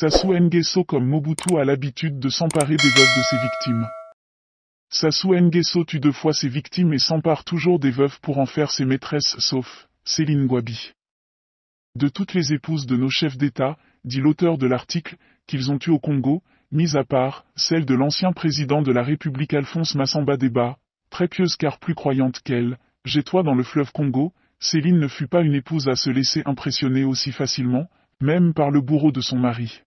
Sassou Nguesso comme Mobutu a l'habitude de s'emparer des veuves de ses victimes. Sassou Nguesso tue deux fois ses victimes et s'empare toujours des veuves pour en faire ses maîtresses sauf Céline Gwabi. De toutes les épouses de nos chefs d'État, dit l'auteur de l'article, qu'ils ont tué au Congo, mis à part celle de l'ancien président de la République Alphonse Massamba Débat, très pieuse car plus croyante qu'elle, jette dans le fleuve Congo, Céline ne fut pas une épouse à se laisser impressionner aussi facilement, même par le bourreau de son mari.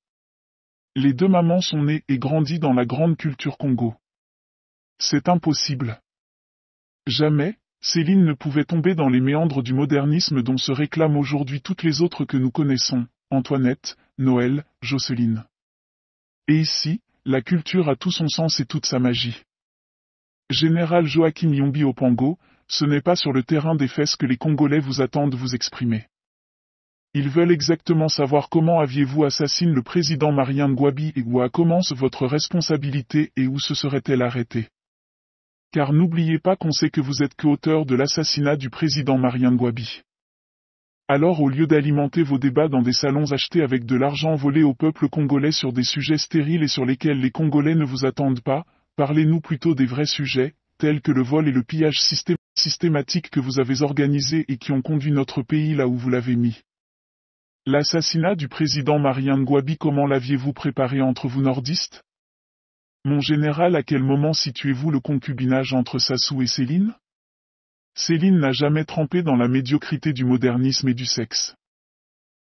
Les deux mamans sont nées et grandies dans la grande culture Congo. C'est impossible. Jamais, Céline ne pouvait tomber dans les méandres du modernisme dont se réclament aujourd'hui toutes les autres que nous connaissons, Antoinette, Noël, Jocelyne. Et ici, la culture a tout son sens et toute sa magie. Général Joachim Yombi Opango, ce n'est pas sur le terrain des fesses que les Congolais vous attendent vous exprimer. Ils veulent exactement savoir comment aviez-vous assassiné le président Marien Gwabi et où commence votre responsabilité et où se serait-elle arrêtée. Car n'oubliez pas qu'on sait que vous êtes co-auteur de l'assassinat du président Marien Gwabi. Alors au lieu d'alimenter vos débats dans des salons achetés avec de l'argent volé au peuple congolais sur des sujets stériles et sur lesquels les Congolais ne vous attendent pas, parlez-nous plutôt des vrais sujets, tels que le vol et le pillage systématique que vous avez organisé et qui ont conduit notre pays là où vous l'avez mis. L'assassinat du président Marianne Ngouabi comment l'aviez-vous préparé entre vous nordistes Mon général à quel moment situez-vous le concubinage entre Sassou et Céline Céline n'a jamais trempé dans la médiocrité du modernisme et du sexe.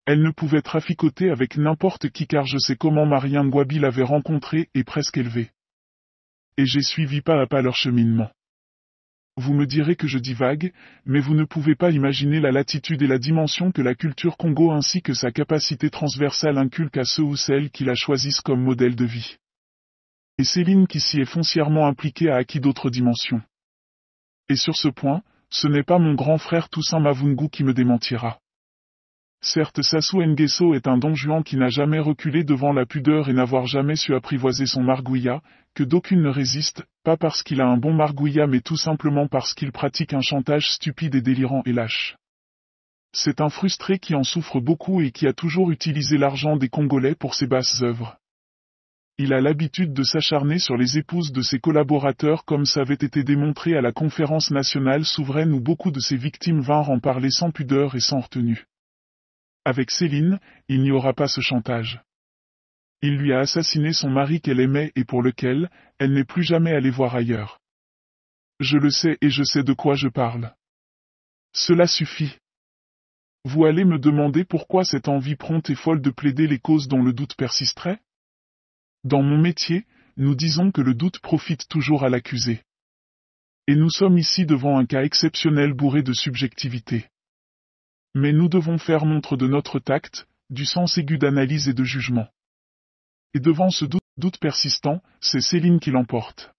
Elle ne pouvait traficoter avec n'importe qui car je sais comment Marianne Ngouabi l'avait rencontrée et presque élevée. Et j'ai suivi pas à pas leur cheminement. Vous me direz que je divague, mais vous ne pouvez pas imaginer la latitude et la dimension que la culture Congo ainsi que sa capacité transversale inculque à ceux ou celles qui la choisissent comme modèle de vie. Et Céline qui s'y est foncièrement impliquée a acquis d'autres dimensions. Et sur ce point, ce n'est pas mon grand frère Toussaint Mavungu qui me démentira. Certes Sassou Nguesso est un don Juan qui n'a jamais reculé devant la pudeur et n'avoir jamais su apprivoiser son margouilla, que d'aucune ne résiste, pas parce qu'il a un bon margouilla mais tout simplement parce qu'il pratique un chantage stupide et délirant et lâche. C'est un frustré qui en souffre beaucoup et qui a toujours utilisé l'argent des Congolais pour ses basses œuvres. Il a l'habitude de s'acharner sur les épouses de ses collaborateurs comme ça avait été démontré à la conférence nationale souveraine où beaucoup de ses victimes vinrent en parler sans pudeur et sans retenue. Avec Céline, il n'y aura pas ce chantage. Il lui a assassiné son mari qu'elle aimait et pour lequel elle n'est plus jamais allée voir ailleurs. Je le sais et je sais de quoi je parle. Cela suffit. Vous allez me demander pourquoi cette envie prompte et folle de plaider les causes dont le doute persisterait Dans mon métier, nous disons que le doute profite toujours à l'accusé. Et nous sommes ici devant un cas exceptionnel bourré de subjectivité. Mais nous devons faire montre de notre tact, du sens aigu d'analyse et de jugement. Et devant ce doute, persistant, c'est Céline qui l'emporte.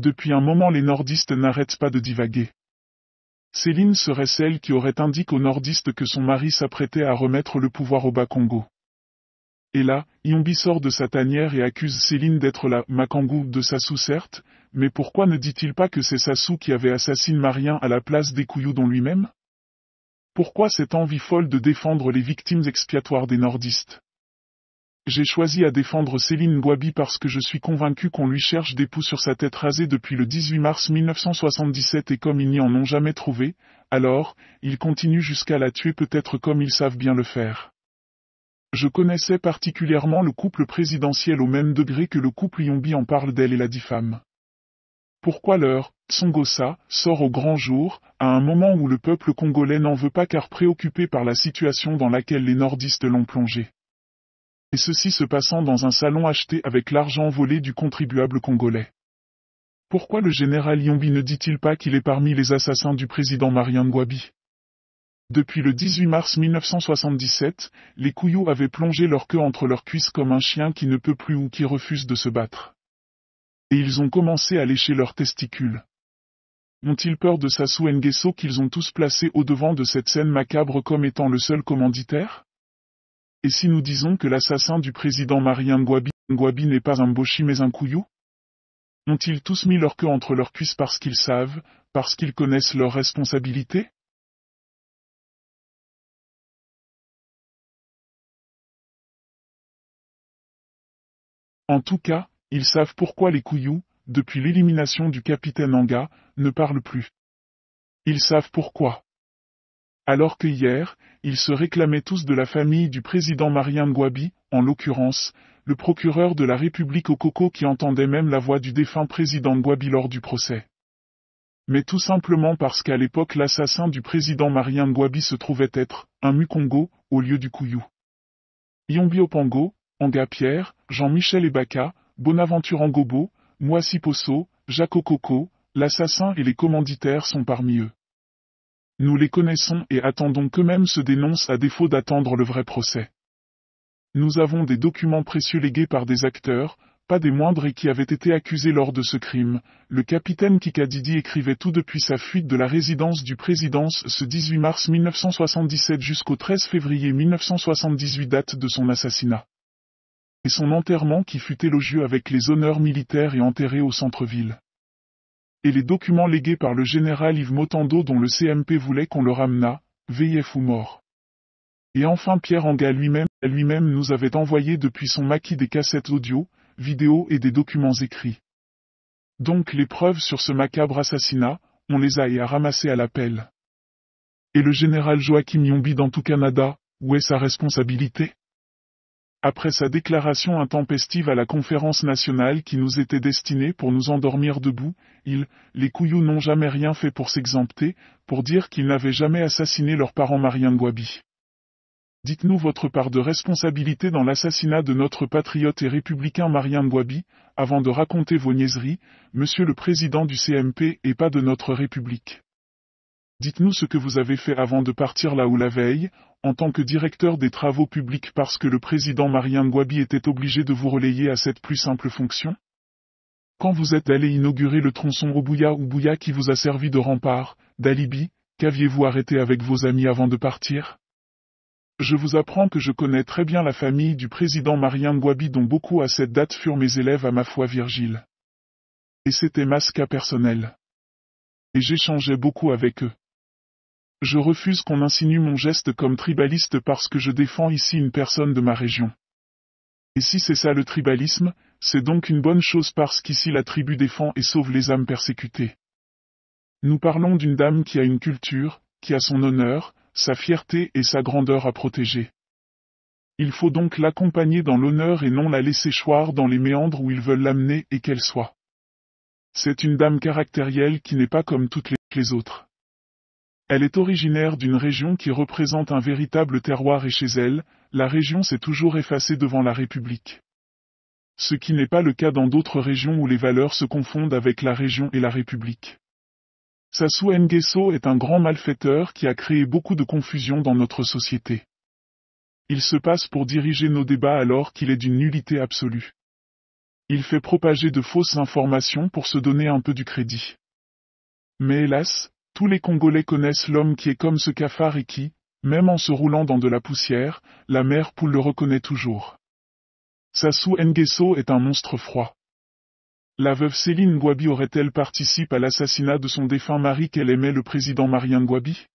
Depuis un moment les nordistes n'arrêtent pas de divaguer. Céline serait celle qui aurait indiqué aux nordistes que son mari s'apprêtait à remettre le pouvoir au Bas-Congo. Et là, Yombi sort de sa tanière et accuse Céline d'être la Makangou de Sassou certes, mais pourquoi ne dit-il pas que c'est Sassou qui avait assassiné Marien à la place des dont lui-même pourquoi cette envie folle de défendre les victimes expiatoires des nordistes J'ai choisi à défendre Céline Boabi parce que je suis convaincu qu'on lui cherche des poux sur sa tête rasée depuis le 18 mars 1977 et comme ils n'y en ont jamais trouvé, alors, ils continuent jusqu'à la tuer peut-être comme ils savent bien le faire. Je connaissais particulièrement le couple présidentiel au même degré que le couple Yombi en parle d'elle et la diffame. Pourquoi leur Tsungosa, sort au grand jour, à un moment où le peuple congolais n'en veut pas car préoccupé par la situation dans laquelle les nordistes l'ont plongé Et ceci se passant dans un salon acheté avec l'argent volé du contribuable congolais. Pourquoi le général Yombi ne dit-il pas qu'il est parmi les assassins du président Marianne Gwabi depuis le 18 mars 1977, les couillous avaient plongé leur queue entre leurs cuisses comme un chien qui ne peut plus ou qui refuse de se battre et ils ont commencé à lécher leurs testicules. Ont-ils peur de Sassou Nguesso qu'ils ont tous placé au-devant de cette scène macabre comme étant le seul commanditaire Et si nous disons que l'assassin du président Marien Nguabi n'est pas un boshi mais un couillou Ont-ils tous mis leur queue entre leurs cuisses parce qu'ils savent, parce qu'ils connaissent leurs responsabilités En tout cas, ils savent pourquoi les couilloux, depuis l'élimination du capitaine Anga, ne parlent plus. Ils savent pourquoi. Alors que hier, ils se réclamaient tous de la famille du président Marien Ngouabi, en l'occurrence, le procureur de la République au qui entendait même la voix du défunt président Ngouabi lors du procès. Mais tout simplement parce qu'à l'époque l'assassin du président Marien Ngouabi se trouvait être un Mukongo, au lieu du Kouyou. Yombi Opango, Anga Pierre, Jean-Michel Ebaka, Bonaventure Angobo, Moissy Posso, Jaco Coco, l'assassin et les commanditaires sont parmi eux. Nous les connaissons et attendons qu'eux-mêmes se dénoncent à défaut d'attendre le vrai procès. Nous avons des documents précieux légués par des acteurs, pas des moindres et qui avaient été accusés lors de ce crime. Le capitaine Kikadidi écrivait tout depuis sa fuite de la résidence du président ce 18 mars 1977 jusqu'au 13 février 1978 date de son assassinat et son enterrement qui fut élogieux avec les honneurs militaires et enterré au centre-ville. Et les documents légués par le général Yves Motando dont le CMP voulait qu'on le ramenât, VIF ou mort. Et enfin Pierre Anga lui-même, lui-même nous avait envoyé depuis son maquis des cassettes audio, vidéo et des documents écrits. Donc les preuves sur ce macabre assassinat, on les a et a ramassées à l'appel. Et le général Joachim Yombi dans tout Canada, où est sa responsabilité après sa déclaration intempestive à la conférence nationale qui nous était destinée pour nous endormir debout, il, les couillous n'ont jamais rien fait pour s'exempter, pour dire qu'ils n'avaient jamais assassiné leurs parents Marien Boabi Dites-nous votre part de responsabilité dans l'assassinat de notre patriote et républicain Marien Boabi avant de raconter vos niaiseries, monsieur le président du CMP et pas de notre République. Dites-nous ce que vous avez fait avant de partir là où la veille, en tant que directeur des travaux publics parce que le président Marien Gwabi était obligé de vous relayer à cette plus simple fonction Quand vous êtes allé inaugurer le tronçon ou bouya qui vous a servi de rempart, d'alibi, qu'aviez-vous arrêté avec vos amis avant de partir Je vous apprends que je connais très bien la famille du président Marien Gwabi dont beaucoup à cette date furent mes élèves à ma foi Virgile. Et c'était à personnel. Et j'échangeais beaucoup avec eux. Je refuse qu'on insinue mon geste comme tribaliste parce que je défends ici une personne de ma région. Et si c'est ça le tribalisme, c'est donc une bonne chose parce qu'ici la tribu défend et sauve les âmes persécutées. Nous parlons d'une dame qui a une culture, qui a son honneur, sa fierté et sa grandeur à protéger. Il faut donc l'accompagner dans l'honneur et non la laisser choir dans les méandres où ils veulent l'amener et qu'elle soit. C'est une dame caractérielle qui n'est pas comme toutes les autres. Elle est originaire d'une région qui représente un véritable terroir et chez elle, la région s'est toujours effacée devant la République. Ce qui n'est pas le cas dans d'autres régions où les valeurs se confondent avec la région et la République. Sassou Nguesso est un grand malfaiteur qui a créé beaucoup de confusion dans notre société. Il se passe pour diriger nos débats alors qu'il est d'une nullité absolue. Il fait propager de fausses informations pour se donner un peu du crédit. Mais hélas, tous les Congolais connaissent l'homme qui est comme ce cafard et qui, même en se roulant dans de la poussière, la mère poule le reconnaît toujours. Sassou Nguesso est un monstre froid. La veuve Céline Gwabi aurait-elle participé à l'assassinat de son défunt mari qu'elle aimait le président Marien Gwabi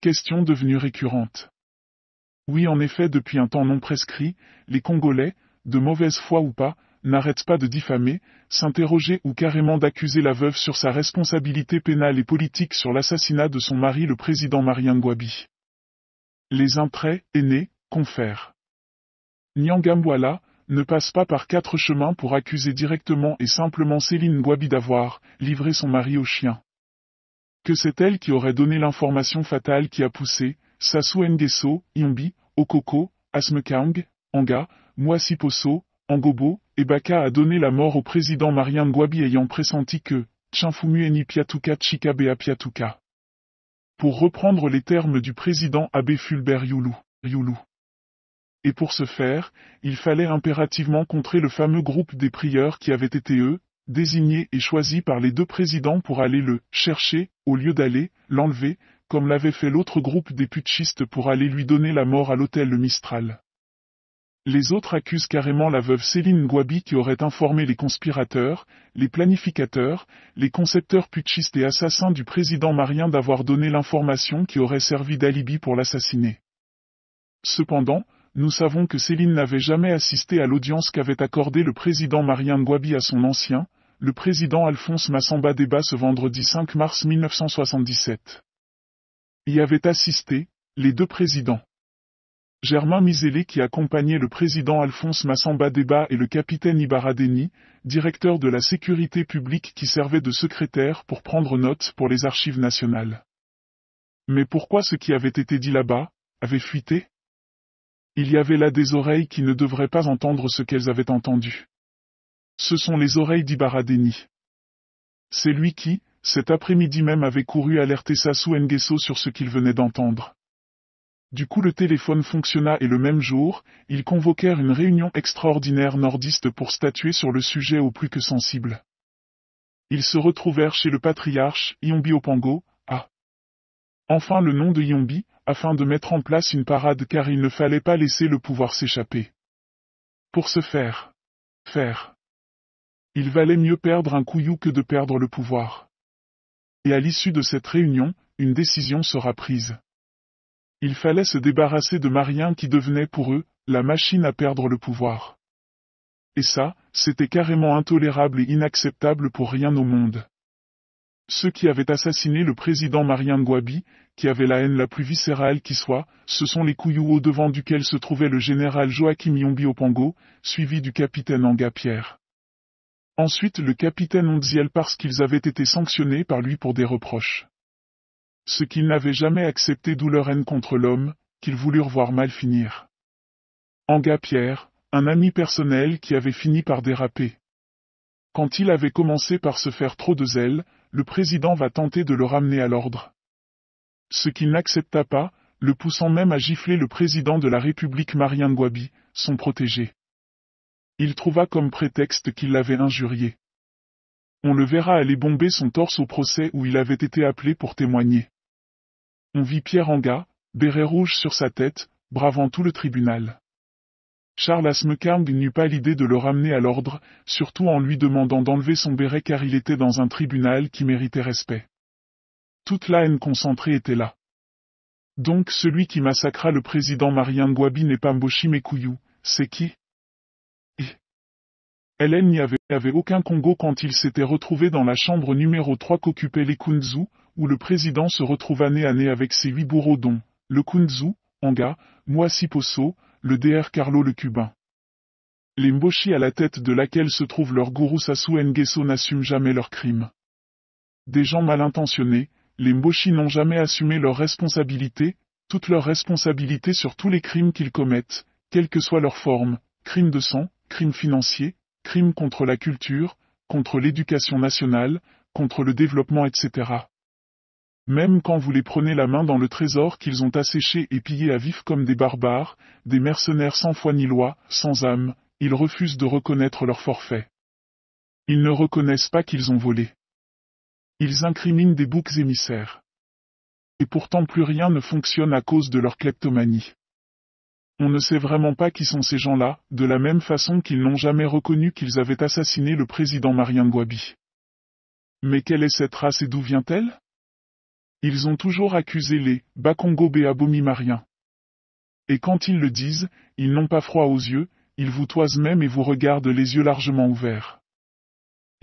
Question devenue récurrente. Oui en effet depuis un temps non prescrit, les Congolais, de mauvaise foi ou pas, n'arrête pas de diffamer, s'interroger ou carrément d'accuser la veuve sur sa responsabilité pénale et politique sur l'assassinat de son mari le président Marien Gwabi. Les intraits, aînés, confèrent. Nyangamwala, ne passe pas par quatre chemins pour accuser directement et simplement Céline Gwabi d'avoir livré son mari au chien. Que c'est elle qui aurait donné l'information fatale qui a poussé Sassou Nguesso, Yombi, Okoko, Asmekang, Anga, Mwasiposo, Angobo, Ebaka a donné la mort au président Marianne Gwabi ayant pressenti que Tchinfumueni Piatuka Chikabea Piatuka. Pour reprendre les termes du président Abbé Fulbert Youlou. Et pour ce faire, il fallait impérativement contrer le fameux groupe des prieurs qui avait été eux, désignés et choisis par les deux présidents pour aller le chercher, au lieu d'aller l'enlever, comme l'avait fait l'autre groupe des putschistes pour aller lui donner la mort à l'hôtel Mistral. Les autres accusent carrément la veuve Céline Gouabi qui aurait informé les conspirateurs, les planificateurs, les concepteurs putschistes et assassins du président Marien d'avoir donné l'information qui aurait servi d'alibi pour l'assassiner. Cependant, nous savons que Céline n'avait jamais assisté à l'audience qu'avait accordée le président Marien Gouabi à son ancien, le président Alphonse Massamba débat ce vendredi 5 mars 1977. Y avait assisté, les deux présidents. Germain Misélé qui accompagnait le président Alphonse Massamba Débat et le capitaine Ibaradeni, directeur de la sécurité publique qui servait de secrétaire pour prendre note pour les archives nationales. Mais pourquoi ce qui avait été dit là-bas, avait fuité Il y avait là des oreilles qui ne devraient pas entendre ce qu'elles avaient entendu. Ce sont les oreilles d'Ibaradeni. C'est lui qui, cet après-midi même avait couru alerter Sassou Nguesso sur ce qu'il venait d'entendre. Du coup le téléphone fonctionna et le même jour, ils convoquèrent une réunion extraordinaire nordiste pour statuer sur le sujet au plus que sensible. Ils se retrouvèrent chez le patriarche Yombi Opango, à enfin le nom de Yombi, afin de mettre en place une parade car il ne fallait pas laisser le pouvoir s'échapper. Pour ce faire, faire. Il valait mieux perdre un couillou que de perdre le pouvoir. Et à l'issue de cette réunion, une décision sera prise. Il fallait se débarrasser de Marien qui devenait pour eux, la machine à perdre le pouvoir. Et ça, c'était carrément intolérable et inacceptable pour rien au monde. Ceux qui avaient assassiné le président Marien Gwabi, qui avait la haine la plus viscérale qui soit, ce sont les couilloux au devant duquel se trouvait le général Joachim Yombi Opango, suivi du capitaine Pierre. Ensuite le capitaine Onziel parce qu'ils avaient été sanctionnés par lui pour des reproches ce qu'ils n'avaient jamais accepté d'où leur haine contre l'homme, qu'ils voulurent voir mal finir. Anga Pierre, un ami personnel qui avait fini par déraper. Quand il avait commencé par se faire trop de zèle, le président va tenter de le ramener à l'ordre. Ce qu'il n'accepta pas, le poussant même à gifler le président de la République Marien Gwabi, son protégé. Il trouva comme prétexte qu'il l'avait injurié. On le verra aller bomber son torse au procès où il avait été appelé pour témoigner. On vit Pierre Anga, béret rouge sur sa tête, bravant tout le tribunal. Charles Asmekarng n'eut pas l'idée de le ramener à l'ordre, surtout en lui demandant d'enlever son béret car il était dans un tribunal qui méritait respect. Toute la haine concentrée était là. Donc celui qui massacra le président Marianne Gwabi n'est pas c'est qui Hélène n'y avait, aucun Congo quand il s'était retrouvé dans la chambre numéro 3 qu'occupaient les Kunzu, où le président se retrouve année à année avec ses huit bourreaux dont, le Kunzu, Anga, Moassi Posso, le DR Carlo le Cubain. Les Mboshi à la tête de laquelle se trouve leur gourou Sassou Nguesso n'assument jamais leurs crimes. Des gens mal intentionnés, les Mboshi n'ont jamais assumé leurs responsabilités, toutes leurs responsabilités sur tous les crimes qu'ils commettent, quelle que soit leur forme, crimes de sang, crimes financiers, crimes contre la culture, contre l'éducation nationale, contre le développement, etc. Même quand vous les prenez la main dans le trésor qu'ils ont asséché et pillé à vif comme des barbares, des mercenaires sans foi ni loi, sans âme, ils refusent de reconnaître leurs forfait. Ils ne reconnaissent pas qu'ils ont volé. Ils incriminent des boucs émissaires. Et pourtant plus rien ne fonctionne à cause de leur kleptomanie. On ne sait vraiment pas qui sont ces gens-là, de la même façon qu'ils n'ont jamais reconnu qu'ils avaient assassiné le président Marien Gwabi. Mais quelle est cette race et d'où vient-elle ils ont toujours accusé les Bakongo Béabomimariens. Et quand ils le disent, ils n'ont pas froid aux yeux, ils vous toisent même et vous regardent les yeux largement ouverts.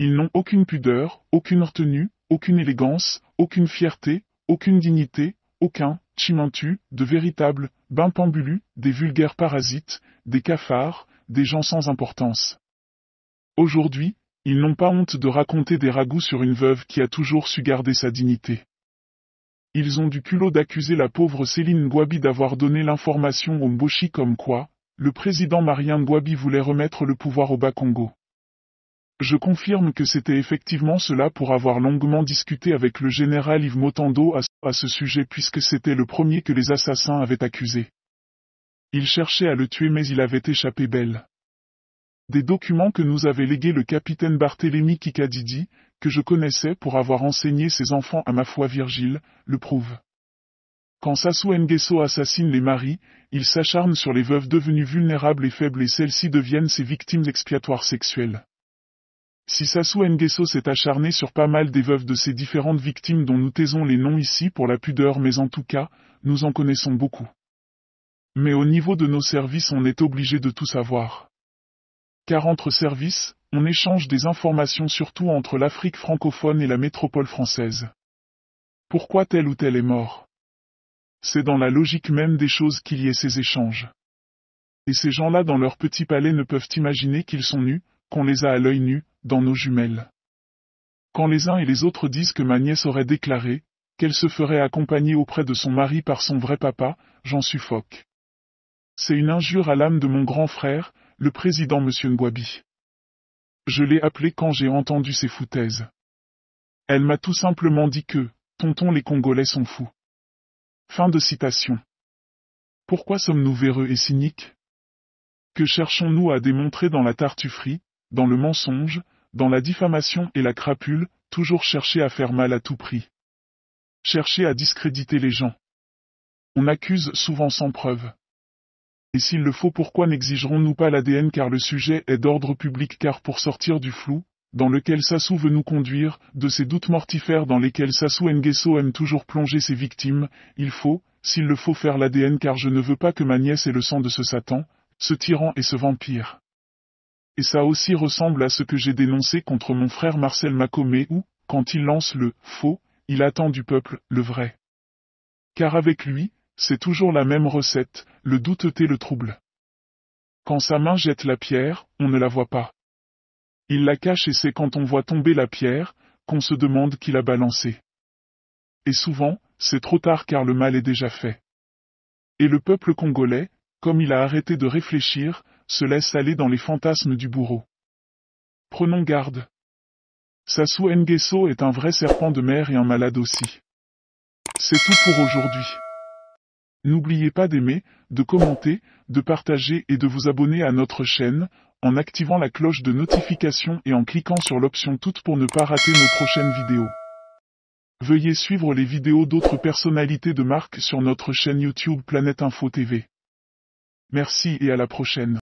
Ils n'ont aucune pudeur, aucune retenue, aucune élégance, aucune fierté, aucune dignité, aucun chimantu, de véritables bimpambulus, des vulgaires parasites, des cafards, des gens sans importance. Aujourd'hui, ils n'ont pas honte de raconter des ragoûts sur une veuve qui a toujours su garder sa dignité ils ont du culot d'accuser la pauvre Céline Gouabi d'avoir donné l'information au Mboshi comme quoi, le président Marien Gouabi voulait remettre le pouvoir au Bas-Congo. Je confirme que c'était effectivement cela pour avoir longuement discuté avec le général Yves Motando à ce sujet puisque c'était le premier que les assassins avaient accusé. Il cherchait à le tuer mais il avait échappé belle. Des documents que nous avait légués le capitaine Barthélemy Kikadidi, que je connaissais pour avoir enseigné ses enfants à ma foi Virgile, le prouve. Quand Sassou Nguesso assassine les maris, il s'acharne sur les veuves devenues vulnérables et faibles et celles-ci deviennent ses victimes expiatoires sexuelles. Si Sassou Nguesso s'est acharné sur pas mal des veuves de ces différentes victimes dont nous taisons les noms ici pour la pudeur mais en tout cas, nous en connaissons beaucoup. Mais au niveau de nos services on est obligé de tout savoir. Car entre services, on échange des informations surtout entre l'Afrique francophone et la métropole française. Pourquoi tel ou tel est mort C'est dans la logique même des choses qu'il y ait ces échanges. Et ces gens-là dans leur petit palais ne peuvent imaginer qu'ils sont nus, qu'on les a à l'œil nu, dans nos jumelles. Quand les uns et les autres disent que ma nièce aurait déclaré, qu'elle se ferait accompagner auprès de son mari par son vrai papa, j'en suffoque. C'est une injure à l'âme de mon grand frère, le président Monsieur Ngwabi. Je l'ai appelé quand j'ai entendu ses foutaises. Elle m'a tout simplement dit que, tonton les Congolais sont fous. Fin de citation. Pourquoi sommes-nous véreux et cyniques Que cherchons-nous à démontrer dans la tartufferie, dans le mensonge, dans la diffamation et la crapule, toujours chercher à faire mal à tout prix Chercher à discréditer les gens. On accuse souvent sans preuve et s'il le faut pourquoi n'exigerons-nous pas l'ADN car le sujet est d'ordre public car pour sortir du flou, dans lequel Sassou veut nous conduire, de ces doutes mortifères dans lesquels Sassou Nguesso aime toujours plonger ses victimes, il faut, s'il le faut faire l'ADN car je ne veux pas que ma nièce ait le sang de ce Satan, ce tyran et ce vampire. Et ça aussi ressemble à ce que j'ai dénoncé contre mon frère Marcel Macomé où, quand il lance le « faux », il attend du peuple le vrai. Car avec lui, c'est toujours la même recette, le doute le trouble. Quand sa main jette la pierre, on ne la voit pas. Il la cache et c'est quand on voit tomber la pierre, qu'on se demande qui l'a balancée. Et souvent, c'est trop tard car le mal est déjà fait. Et le peuple congolais, comme il a arrêté de réfléchir, se laisse aller dans les fantasmes du bourreau. Prenons garde. Sassou Nguesso est un vrai serpent de mer et un malade aussi. C'est tout pour aujourd'hui. N'oubliez pas d'aimer, de commenter, de partager et de vous abonner à notre chaîne, en activant la cloche de notification et en cliquant sur l'option toute pour ne pas rater nos prochaines vidéos. Veuillez suivre les vidéos d'autres personnalités de marque sur notre chaîne YouTube Planète Info TV. Merci et à la prochaine.